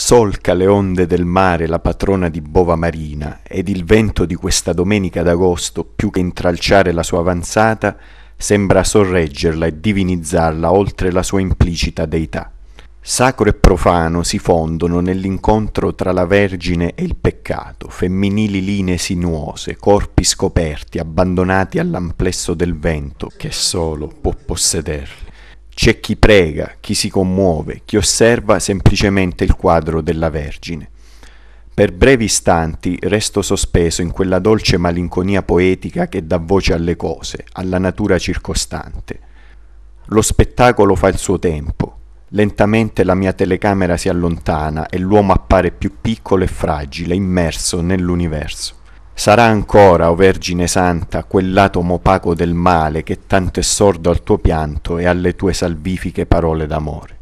Solca le onde del mare la patrona di Bova Marina ed il vento di questa domenica d'agosto, più che intralciare la sua avanzata, sembra sorreggerla e divinizzarla oltre la sua implicita deità. Sacro e profano si fondono nell'incontro tra la Vergine e il peccato, femminili linee sinuose, corpi scoperti, abbandonati all'amplesso del vento che solo può possederli. C'è chi prega, chi si commuove, chi osserva semplicemente il quadro della Vergine. Per brevi istanti resto sospeso in quella dolce malinconia poetica che dà voce alle cose, alla natura circostante. Lo spettacolo fa il suo tempo. Lentamente la mia telecamera si allontana e l'uomo appare più piccolo e fragile, immerso nell'universo. Sarà ancora, o oh Vergine Santa, quell'atomo opaco del male che tanto è sordo al tuo pianto e alle tue salvifiche parole d'amore.